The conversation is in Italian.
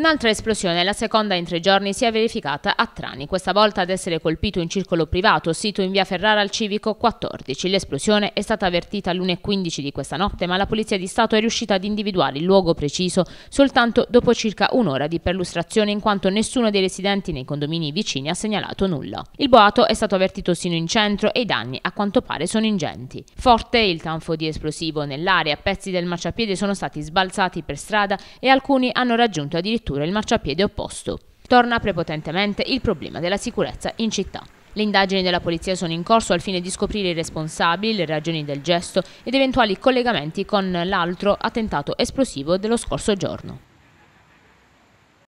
Un'altra esplosione, la seconda in tre giorni, si è verificata a Trani, questa volta ad essere colpito un circolo privato sito in via Ferrara al Civico 14. L'esplosione è stata avvertita alle 1.15 di questa notte, ma la Polizia di Stato è riuscita ad individuare il luogo preciso soltanto dopo circa un'ora di perlustrazione in quanto nessuno dei residenti nei condomini vicini ha segnalato nulla. Il boato è stato avvertito sino in centro e i danni a quanto pare sono ingenti. Forte il tanfo di esplosivo nell'area, pezzi del marciapiede sono stati sbalzati per strada e alcuni hanno raggiunto addirittura addirittura il marciapiede opposto. Torna prepotentemente il problema della sicurezza in città. Le indagini della polizia sono in corso al fine di scoprire i responsabili, le ragioni del gesto ed eventuali collegamenti con l'altro attentato esplosivo dello scorso giorno.